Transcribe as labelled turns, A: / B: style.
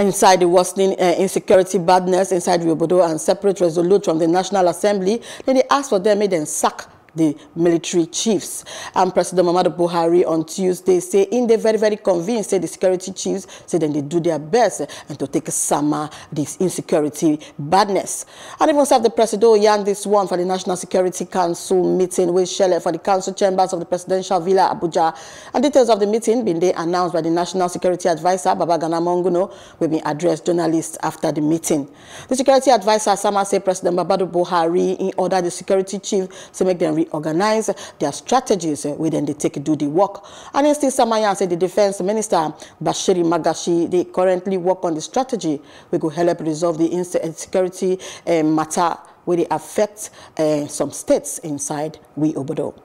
A: Inside the worsening uh, insecurity badness inside Riobodo and separate resolute from the National Assembly, then they asked for them, made them sack the military chiefs. And President Muhammadu Buhari on Tuesday say in the very, very convinced, say the security chiefs say then they do their best and to take summer this insecurity badness. And even self the President Yan this one for the National Security Council meeting with Shelley for the council chambers of the presidential villa Abuja. And details of the meeting being they announced by the National Security Advisor Babagana Monguno will be addressed journalists after the meeting. The security advisor Sama said President Babadu Buhari in order the security chief to make them organize their strategies, within the they take do the work. And instead, Samaya said the defense minister, Bashiri Magashi, they currently work on the strategy. We could help resolve the insecurity uh, matter where they affect uh, some states inside we Obodo.